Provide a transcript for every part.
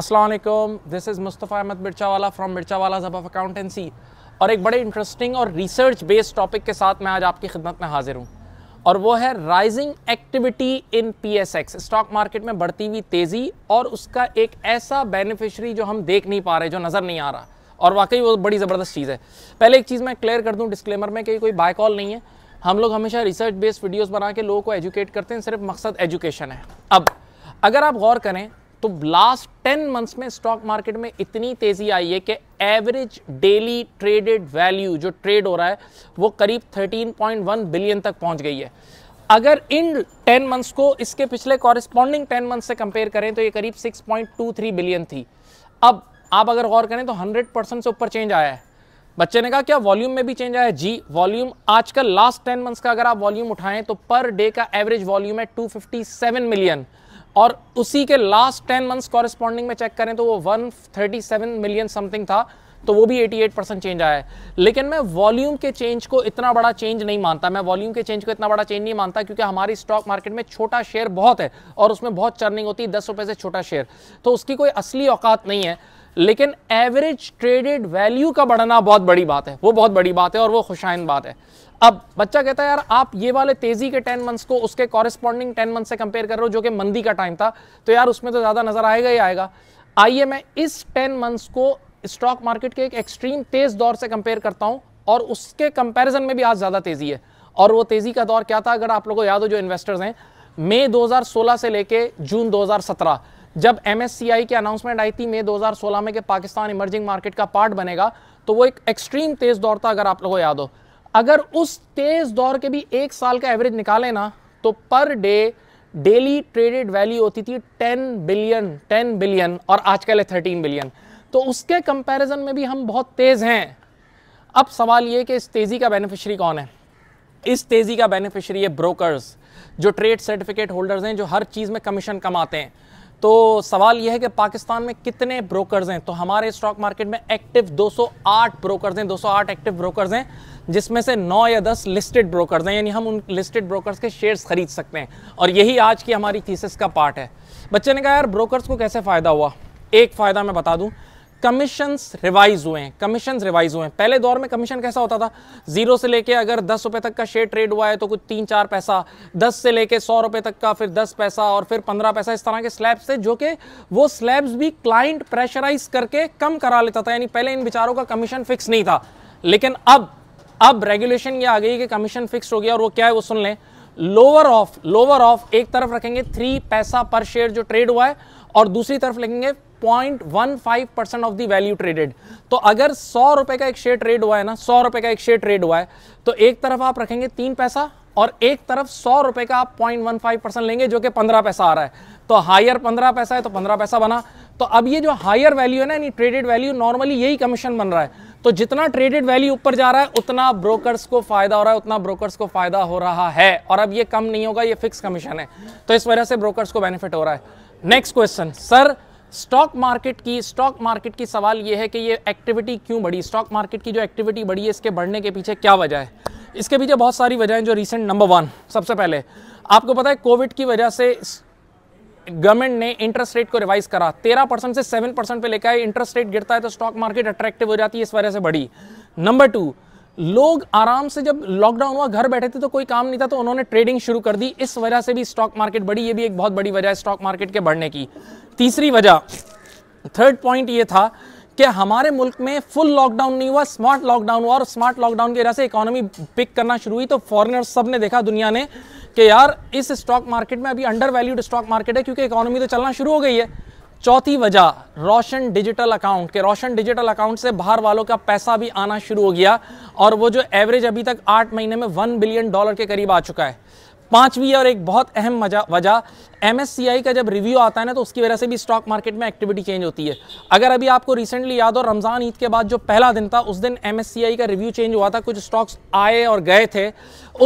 Aslam this is Mustafa Ahmed from मिर्चा वाला जब ऑफ अकाउंटेंसी और एक बड़े इंटरेस्टिंग और रिसर्च बेस्ड टॉपिक के साथ मैं आज आपकी खिदमत में हाजिर हूँ और वो है rising activity in P S X stock market में बढ़ती हुई तेज़ी और उसका एक ऐसा बेनिफिशरी जो हम देख नहीं पा रहे जो नज़र नहीं आ रहा और वाकई वो बड़ी ज़बरदस्त चीज़ है पहले एक चीज़ मैं क्लियर कर दूँ डिस्क्लेमर में कि कोई बाय कॉल नहीं है हम लोग हमेशा रिसर्च बेस्ड वीडियोज़ बना के लोगों को एजुकेट करते हैं सिर्फ मकसद एजुकेशन है अब अगर आप गौर करें तो लास्ट टेन मंथ्स में स्टॉक मार्केट में इतनी तेजी आई है कि एवरेज डेली ट्रेडेड वैल्यू जो ट्रेड हो रहा है वो करीब 13.1 बिलियन तक पहुंच गई है अगर इन टेन मंथ्स को इसके पिछले कॉरिस्पॉन्डिंग टेन मंथ्स से कंपेयर करें तो ये करीब 6.23 बिलियन थी अब आप अगर गौर करें तो 100 परसेंट से ऊपर चेंज आया है बच्चे ने कहा क्या वॉल्यूम में भी चेंज आया है जी वॉल्यूम आजकल लास्ट टेन मंथ्स का अगर आप वॉल्यूम उठाएं तो पर डे का एवरेज वॉल्यूम है 257 मिलियन और उसी के लास्ट टेन मंथ्स कॉरेस्पॉन्डिंग में चेक करें तो वो one thirty seven million something था तो वो भी 88 परसेंट चेंज आया है लेकिन मैं वॉल्यूम के चेंज को इतना बड़ा चेंज नहीं मानता मैं वॉल्यूम के चेंज को इतना बड़ा चेंज नहीं मानता क्योंकि हमारी स्टॉक मार्केट में छोटा शेयर बहुत है और उसमें बहुत चर्निंग होती है दस रुपये से छोटा शेयर तो उसकी कोई असली औकात नहीं है लेकिन एवरेज ट्रेडेड वैल्यू का बढ़ना बहुत बड़ी बात है वो बहुत बड़ी बात है और वो खुशाइन बात है अब बच्चा कहता है यार आप ये वाले तेजी के टेन मंथ्स को उसके कॉरेस्पॉन्डिंग टेन मंथ से कंपेयर कर रहे हो जो कि मंदी का टाइम था तो यार उसमें तो ज़्यादा नजर आएगा ही आएगा आइए मैं इस टेन मंथ्स को स्टॉक मार्केट के एक एक्सट्रीम तेज दौर से कंपेयर करता हूं और उसके कंपेरिजन में भी आज ज़्यादा तेज़ी है और वो तेज़ी का दौर क्या था अगर आप लोगों को याद हो जो इन्वेस्टर्स हैं मई 2016 से लेके जून 2017 जब एम की अनाउंसमेंट आई थी मई 2016 में कि पाकिस्तान इमर्जिंग मार्केट का पार्ट बनेगा तो वो एक एक्सट्रीम तेज दौर था अगर आप लोगों को याद हो अगर उस तेज दौर के भी एक साल का एवरेज निकाले ना तो per day daily traded value होती थी 10 बिलियन 10 बिलियन और आजकल है 13 बिलियन तो उसके कंपैरिजन में भी हम बहुत तेज़ हैं अब सवाल ये कि इस तेज़ी का बेनिफिशरी कौन है इस तेज़ी का बेनिफिशरी है ब्रोकर्स जो ट्रेड सर्टिफिकेट होल्डर्स हैं जो हर चीज़ में कमीशन कमाते हैं तो सवाल यह है कि पाकिस्तान में कितने ब्रोकर्स हैं तो हमारे स्टॉक मार्केट में एक्टिव 208 ब्रोकर्स हैं 208 एक्टिव ब्रोकर्स हैं जिसमें से 9 या 10 लिस्टेड ब्रोकर्स हैं यानी हम उन लिस्टेड ब्रोकर्स के शेयर्स खरीद सकते हैं और यही आज की हमारी थीसिस का पार्ट है बच्चे ने कहा यार ब्रोकर्स को कैसे फ़ायदा हुआ एक फ़ायदा मैं बता दूँ कमीशंस रिवाइज हुए हैं कमीशंस रिवाइज हुए हैं पहले दौर में कमीशन कैसा होता था जीरो से लेके अगर दस रुपए तक का शेयर ट्रेड हुआ है तो कुछ तीन चार पैसा दस से लेके सौ रुपए तक का फिर दस पैसा और फिर पंद्रह पैसा इस तरह के स्लैब्स थे जो कि वो स्लैब्स भी क्लाइंट प्रेशराइज करके कम करा लेता था यानी पहले इन बेचारों का कमीशन फिक्स नहीं था लेकिन अब अब रेगुलेशन ये आ गई कि कमीशन फिक्स हो गया और वो क्या है वो सुन लें लोअर ऑफ लोअर ऑफ एक तरफ रखेंगे थ्री पैसा पर शेयर जो ट्रेड हुआ है और दूसरी तरफ लिखेंगे point one five percent of the value traded तो अगर सौ रुपए का एक शेयर ट्रेड हुआ है ना सौ रुपए का एक शेयर ट्रेड हुआ है तो एक तरफ आप रखेंगे तीन पैसा और एक तरफ सौ रुपए का आप पॉइंट वन फाइव परसेंट लेंगे जो कि पंद्रह पैसा आ रहा है तो हायर पंद्रह पैसा है तो पंद्रह पैसा बना तो अब ये जो हायर वैल्यू है ना यानी ट्रेडेड वैल्यू नॉर्मली यही कमीशन बन रहा है तो जितना ट्रेडेड वैल्यू ऊपर जा रहा है उतना ब्रोकर्स को फायदा हो रहा है उतना ब्रोकर्स को फायदा हो रहा है और अब ये कम नहीं होगा ये फिक्स कमीशन है तो इस वजह से ब्रोकर्स को बेनिफिट हो रहा है next question sir stock market की स्टॉक मार्केट की सवाल ये है कि ये एक्टिविटी क्यों बढ़ी स्टॉक मार्केट की जो एक्टिविटी बढ़ी है इसके बढ़ने के पीछे क्या वजह है इसके पीछे बहुत सारी वजह है जो रिसेंट नंबर वन सबसे पहले आपको पता है कोविड की वजह से गवर्नमेंट ने इंटरेस्ट रेट को रिवाइज करा तेरह परसेंट से सेवन परसेंट पर लेकर इंटरेस्ट रेट गिरता है तो स्टॉक मार्केट अट्रैक्टिव हो जाती है इस वजह से बढ़ी नंबर टू लोग आराम से जब लॉकडाउन हुआ घर बैठे थे तो कोई काम नहीं था तो उन्होंने ट्रेडिंग शुरू कर दी इस वजह से भी स्टॉक मार्केट बढ़ी ये भी एक बहुत बड़ी वजह है स्टॉक मार्केट के बढ़ने की तीसरी वजह थर्ड पॉइंट ये था कि हमारे मुल्क में फुल लॉकडाउन नहीं हुआ स्मार्ट लॉकडाउन हुआ और स्मार्ट लॉकडाउन की वजह से इकोनॉमी पिक करना शुरू हुई तो फॉरनर सब ने देखा दुनिया ने कि यार इस स्टॉक मार्केट में अभी अंडर वैल्यूड स्टॉक मार्केट है क्योंकि इकोनॉमी तो चलना शुरू हो गई है चौथी वजह रोशन डिजिटल अकाउंट के रोशन डिजिटल अकाउंट से बाहर वालों का पैसा भी आना शुरू हो गया और वो जो एवरेज अभी तक आठ महीने में वन बिलियन डॉलर के करीब आ चुका है पांचवी और एक बहुत अहम वजह एम का जब रिव्यू आता है ना तो उसकी वजह से भी स्टॉक मार्केट में एक्टिविटी चेंज होती है अगर अभी आपको रिसेंटली याद हो रमज़ान ईद के बाद जो पहला दिन था उस दिन एम का रिव्यू चेंज हुआ था कुछ स्टॉक्स आए और गए थे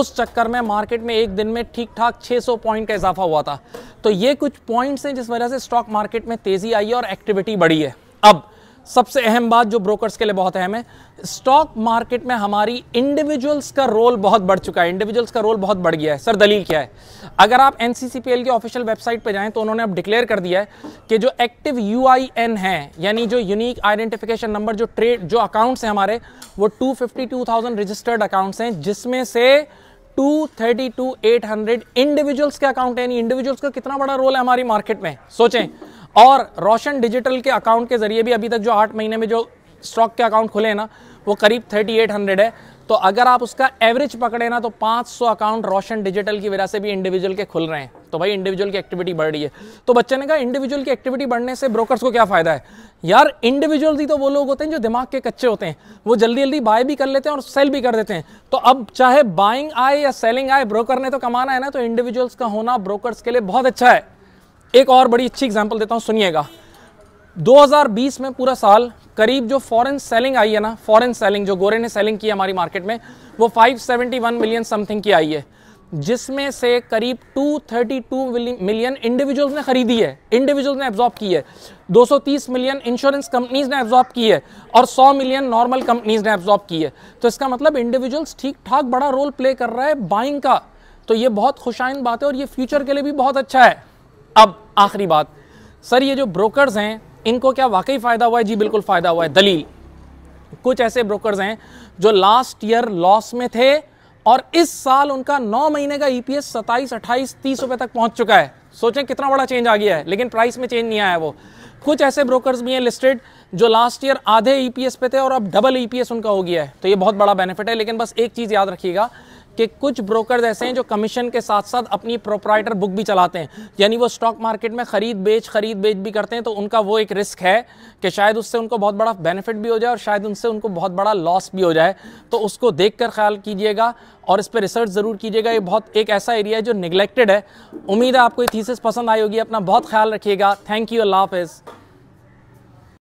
उस चक्कर में मार्केट में एक दिन में ठीक ठाक 600 पॉइंट का इजाफा हुआ था तो ये कुछ पॉइंट्स हैं जिस वजह से स्टॉक मार्केट में तेज़ी आई है और एक्टिविटी बढ़ी है अब सबसे अहम बात जो ब्रोकर्स के लिए बहुत अहम है स्टॉक मार्केट में हमारी इंडिविजुअल्स का रोल बहुत बढ़ चुका है इंडिविजुअल्स का रोल बहुत बढ़ गया है सर दलील क्या है अगर आप एन की ऑफिशियल वेबसाइट पर जाएं तो उन्होंने अब डिक्लेयर कर दिया है कि जो एक्टिव यू है यानी जो यूनिक आइडेंटिफिकेशन नंबर जो ट्रेड जो अकाउंट्स हैं हमारे वो टू रजिस्टर्ड अकाउंट्स हैं जिसमें से two two thirty eight hundred individuals के अकाउंट है इंडिविजुअल्स का कितना बड़ा रोल है हमारी मार्केट में सोचें और रोशन डिजिटल के अकाउंट के ज़रिए भी अभी तक जो आठ महीने में जो स्टॉक के अकाउंट खुले हैं ना वो करीब 3800 है तो अगर आप उसका एवरेज पकड़े ना तो 500 अकाउंट रोशन डिजिटल की वजह से भी इंडिविजुअल के खुल रहे हैं तो भाई इंडिविजुअल की एक्टिविटी बढ़ रही है तो बच्चे ने कहा इंडिविजुअल की एक्टिविटी बढ़ने से ब्रोकर्स को क्या फ़ायदा है यार इंडिविजुअल ही तो वो लोग होते हैं जो दिमाग के कच्चे होते हैं वो जल्दी जल्दी बाय भी कर लेते हैं और सेल भी कर देते हैं तो अब चाहे बाइंग आए या सेलिंग आए ब्रोकर ने तो कमाना है ना तो इंडिविजुअल्स का होना ब्रोकर्स के लिए बहुत अच्छा है एक और बड़ी अच्छी एग्जाम्पल देता हूँ सुनिएगा 2020 में पूरा साल करीब जो फॉरेन सेलिंग आई है ना फॉरेन सेलिंग जो गोरे ने सेलिंग की हमारी मार्केट में वो 571 मिलियन समथिंग की आई है जिसमें से करीब 232 मिलियन इंडिविजुअल्स ने खरीदी है इंडिविजुअल्स ने एब्जॉर्ब की है 230 मिलियन इंश्योरेंस कंपनीज ने एब्जॉर्ब की है और 100 मिलियन नॉर्मल कंपनीज ने एब्जॉर्ब की है तो इसका मतलब इंडिविजुअल्स ठीक ठाक बड़ा रोल प्ले कर रहा है बाइंग का तो ये बहुत खुशाइन बात है और ये फ्यूचर के लिए भी बहुत अच्छा है अब आखिरी बात सर ये जो ब्रोकर्स हैं इनको क्या वाकई फ़ायदा हुआ है जी बिल्कुल फ़ायदा हुआ है दलील कुछ ऐसे ब्रोकर्स हैं जो लास्ट ईयर लॉस में थे और इस साल उनका नौ महीने का ईपीएस e सताइस अट्ठाईस तीस रुपए तक पहुंच चुका है सोचें कितना बड़ा चेंज आ गया है लेकिन प्राइस में चेंज नहीं आया वो कुछ ऐसे ब्रोकर्स भी हैं लिस्टेड जो लास्ट ईयर आधे ईपीएस e पे थे और अब डबल ईपीएस e उनका हो गया है तो ये बहुत बड़ा बेनिफिट है लेकिन बस एक चीज़ याद रखिएगा कि कुछ ब्रोकर ऐसे हैं जो कमीशन के साथ साथ अपनी प्रोपराइटर बुक भी चलाते हैं यानी वो स्टॉक मार्केट में ख़रीद बेच खरीद बेच भी करते हैं तो उनका वो एक रिस्क है कि शायद उससे उनको बहुत बड़ा बेनिफिट भी हो जाए और शायद उनसे उनको बहुत बड़ा लॉस भी हो जाए तो उसको देख कर ख्याल कीजिएगा और इस पर रिसर्च ज़रूर कीजिएगा ये बहुत एक ऐसा एरिया है जो निगलेक्टेड है उम्मीद है आपको ये थीसिस पसंद आई होगी अपना बहुत ख्याल रखिएगा थैंक यू अल्लाह हाफिज़